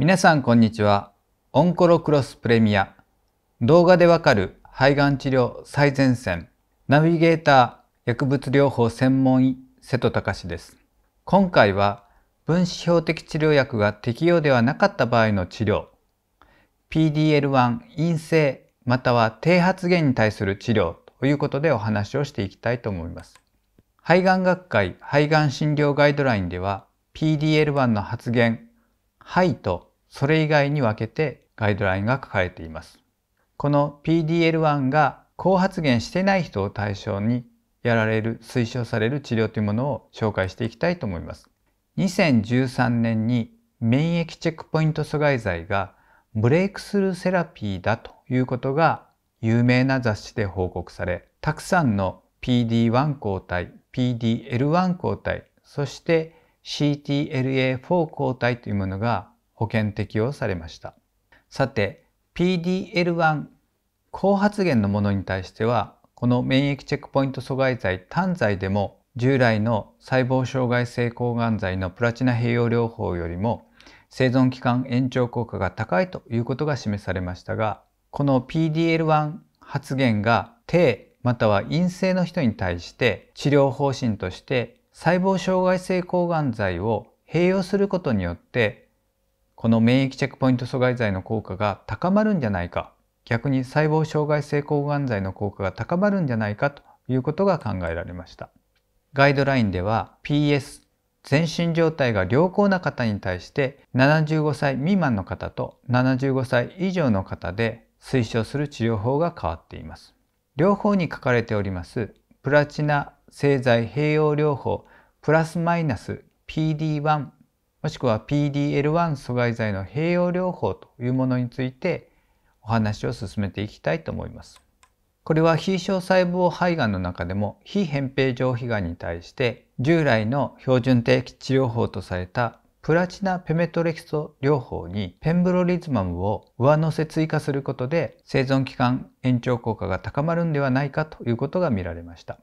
皆さんこんにちは。オンコロクロスプレミア動画でわかる肺がん治療最前線ナビゲーター薬物療法専門医瀬戸隆です。今回は分子標的治療薬が適用ではなかった場合の治療 PDL1 陰性または低発現に対する治療ということでお話をしていきたいと思います。肺がん学会肺がん診療ガイドラインでは PDL1 の発現肺とそれ以外に分けてガイドラインが書かれています。この PDL1 が高発現してない人を対象にやられる推奨される治療というものを紹介していきたいと思います。2013年に免疫チェックポイント阻害剤がブレイクスルーセラピーだということが有名な雑誌で報告され、たくさんの PD1 抗体、PDL1 抗体、そして CTLA4 抗体というものが保険適用されました。さて PDL1 高発現のものに対してはこの免疫チェックポイント阻害剤単剤でも従来の細胞障害性抗がん剤のプラチナ併用療法よりも生存期間延長効果が高いということが示されましたがこの PDL1 発現が低または陰性の人に対して治療方針として細胞障害性抗がん剤を併用することによってこの免疫チェックポイント阻害剤の効果が高まるんじゃないか逆に細胞障害性抗がん剤の効果が高まるんじゃないかということが考えられましたガイドラインでは PS 全身状態が良好な方に対して75歳未満の方と75歳以上の方で推奨する治療法が変わっています両方に書かれておりますプラチナ製剤併用療法プラスマイナス PD1 もしくは PDL1 阻害剤の併用療法というものについてお話を進めていきたいと思います。これは非小細胞肺がんの中でも非扁平上皮がんに対して従来の標準的治療法とされたプラチナペメトレキソ療法にペンブロリズマムを上乗せ追加することで生存期間延長効果が高まるんではないかということが見られました。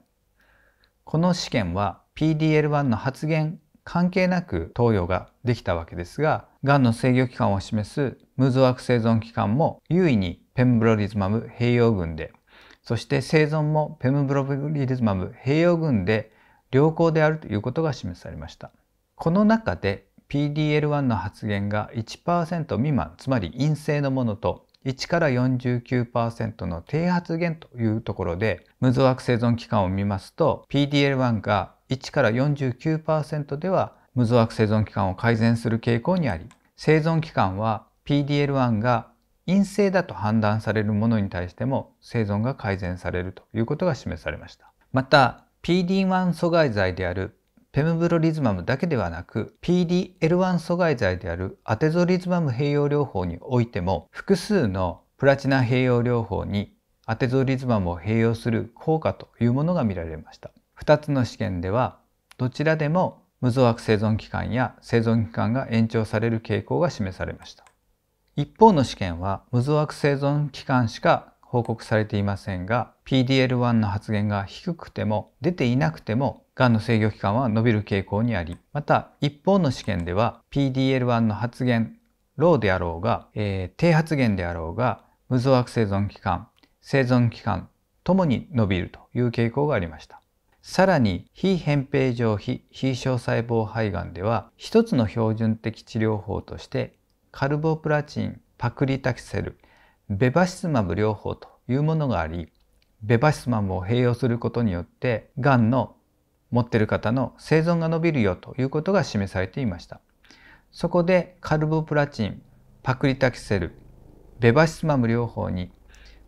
この試験は PDL1 の発現関係なく投与ができたわけですが、がんの制御期間を示す無増悪生存期間も優位にペムブロリズマム併用群で、そして生存もペムブロリズマム併用群で良好であるということが示されました。この中で PDL1 の発現が1%未満、つまり陰性のものと1から49%の低発現というところで無増悪生存期間を見ますと PDL1 が1から49%では無増悪生存期間を改善する傾向にあり生存期間は PDL1 が陰性だと判断されるものに対しても生存が改善されるということが示されましたまた PD1 阻害剤であるペムブロリズマムだけではなく PDL1 阻害剤であるアテゾリズマム併用療法においても複数のプラチナ併用療法にアテゾリズマムを併用する効果というものが見られました2つの試験ではどちらでも無造悪生存期間や生存期間が延長される傾向が示されました一方の試験は無造悪生存期間しか報告されていませんが PDL1 の発現が低くても出ていなくてもがんの制御期間は伸びる傾向にありまた一方の試験では PDL1 の発現ローであろうが、えー、低発現であろうが無造悪生存期間生存期間ともに伸びるという傾向がありましたさらに非扁平上皮非小細胞肺がんでは一つの標準的治療法としてカルボプラチンパクリタキセルベバシスマブ療法というものがありベバシスマブを併用することによってがんの持ってる方の生存が伸びるよということが示されていましたそこでカルボプラチンパクリタキセルベバシスマブ療法に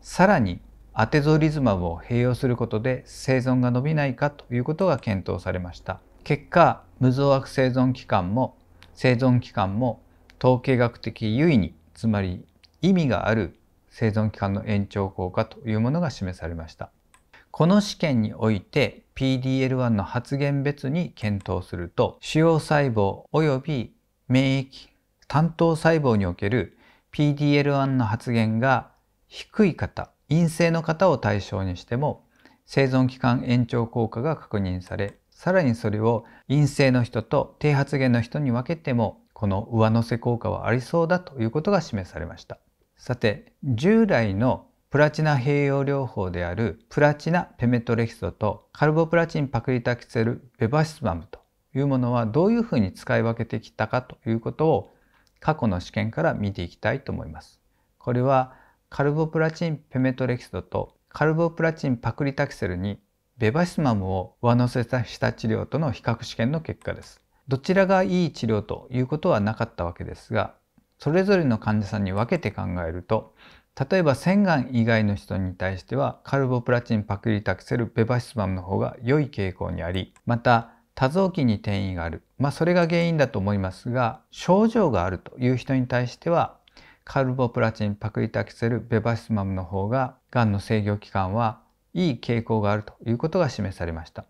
さらにアテゾリズマブを併用することで生存が伸びないかということが検討されました結果無増悪生存期間も生存期間も統計学的優位につまり意味がある生存期間の延長効果というものが示されましたこの試験において PDL1 の発現別に検討すると腫瘍細胞及び免疫担当細胞における PDL1 の発現が低い方陰性の方を対象にしても生存期間延長効果が確認されさらにそれを陰性の人と低発現の人に分けてもこの上乗せ効果はありそうだということが示されましたさて従来のプラチナ併用療法であるプラチナペメトレヒ素とカルボプラチンパクリタキセルベバシスマムというものはどういうふうに使い分けてきたかということを過去の試験から見ていきたいと思います。これはカルボプラチンペメトレキストとカルボプラチンパクリタキセルにベバシスマムを上乗せした治療との比較試験の結果です。どちらがいい治療ということはなかったわけですが、それぞれの患者さんに分けて考えると、例えば洗顔以外の人に対してはカルボプラチンパクリタクセルベバシスマムの方が良い傾向にあり、また多臓器に転移がある。まあそれが原因だと思いますが、症状があるという人に対してはカルボプラチン、パクリタキセル、ベバシスマムの方が、がんの制御期間はいい傾向があるということが示されました。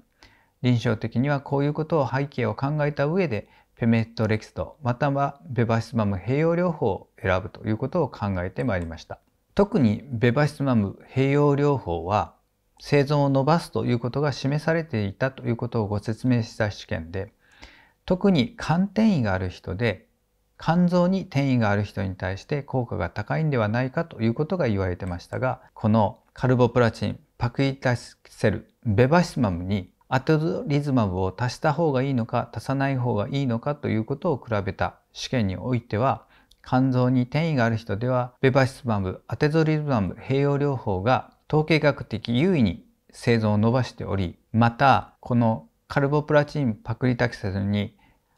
臨床的にはこういうことを背景を考えた上で、ペメットレキスト、またはベバシスマム併用療法を選ぶということを考えてまいりました。特にベバシスマム併用療法は、生存を伸ばすということが示されていたということをご説明した試験で、特に寒天位がある人で肝臓に転移がある人に対して効果が高いんではないかということが言われてましたがこのカルボプラチンパクイタセルベバシマムにアテゾリズマブを足した方がいいのか足さない方がいいのかということを比べた試験においては肝臓に転移がある人ではベバシマブアテゾリズマブ併用療法が統計学的優位に生存を伸ばしておりまたこのカルボプラチンパクリタキセルに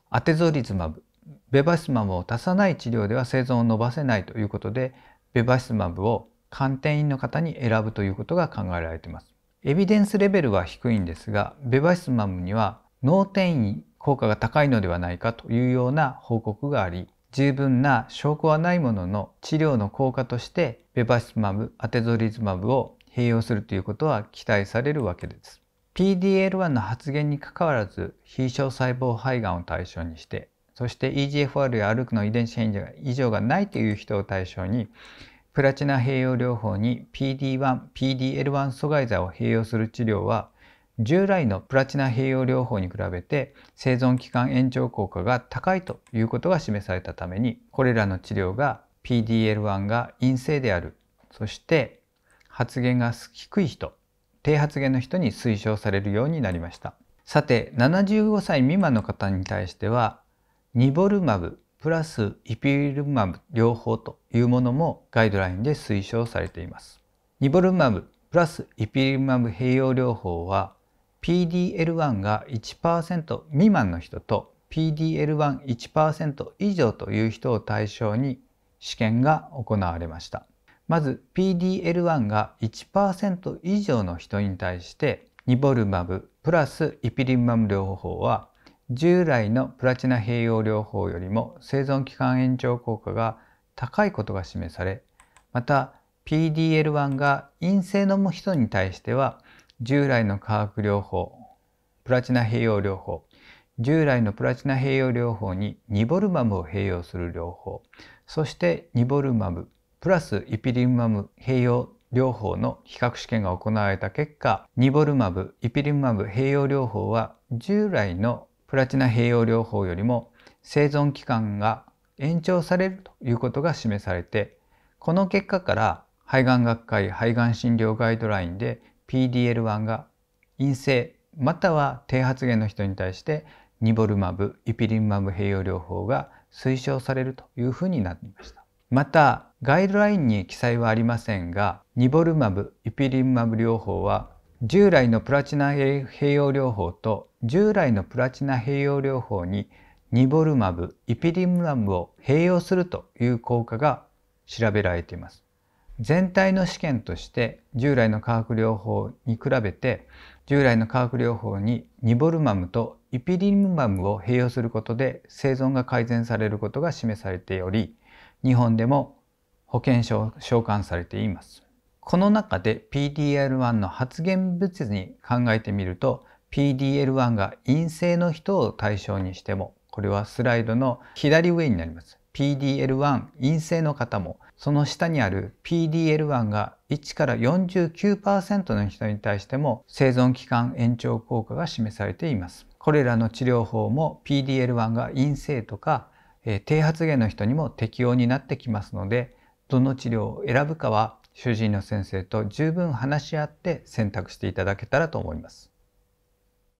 アテゾリズマブベバシマムを足さない治療では生存を伸ばせないということでベバシマムを鑑定員の方に選ぶということが考えられていますエビデンスレベルは低いんですがベバシマムには脳転移効果が高いのではないかというような報告があり十分な証拠はないものの治療の効果としてベバシマム、アテゾリズマブを併用するということは期待されるわけです PDL1 の発現にかかわらず非小細胞肺がんを対象にしてそして EGFR や歩くの遺伝子変異異常がないという人を対象にプラチナ併用療法に PD1、PDL1 阻害剤を併用する治療は従来のプラチナ併用療法に比べて生存期間延長効果が高いということが示されたためにこれらの治療が PDL1 が陰性であるそして発言が低い人低発言の人に推奨されるようになりましたさて75歳未満の方に対してはニボルマブプラスイピリルマブ両方というものもガイドラインで推奨されています。ニボルマブプラスイピリルマブ併用療法は PDL1 が1%未満の人と PDL11% 以上という人を対象に試験が行われました。まず PDL1 が1%以上の人に対してニボルマブプラスイピリマブ療法は従来のプラチナ併用療法よりも生存期間延長効果が高いことが示されまた PDL1 が陰性の人に対しては従来の化学療法プラチナ併用療法従来のプラチナ併用療法にニボルマムを併用する療法そしてニボルマムプラスイピリムマム併用療法の比較試験が行われた結果ニボルマブイピリムマブ併用療法は従来のプラチナ併用療法よりも生存期間が延長されるということが示されてこの結果から肺がん学会肺がん診療ガイドラインで PDL1 が陰性または低発現の人に対してニボルマブイピリンマブ併用療法が推奨されるというふうになりました。またガイドラインに記載はありませんがニボルマブイピリンマブ療法は従来のプラチナ併用療法と従来のプラチナ併用療法にニボルマブ、イピリムラムを併用するという効果が調べられています。全体の試験として従来の化学療法に比べて従来の化学療法にニボルマムとイピリムマムを併用することで生存が改善されることが示されており日本でも保険証召喚されています。この中で PDL1 の発現物質に考えてみると PDL1 が陰性の人を対象にしてもこれはスライドの左上になります PDL1 陰性の方もその下にある PDL1 が1から49%の人に対しても生存期間延長効果が示されていますこれらの治療法も PDL1 が陰性とか、低発現の人にも適用になってきますのでどの治療を選ぶかは主治医の先生と十分話し合って選択していただけたらと思います。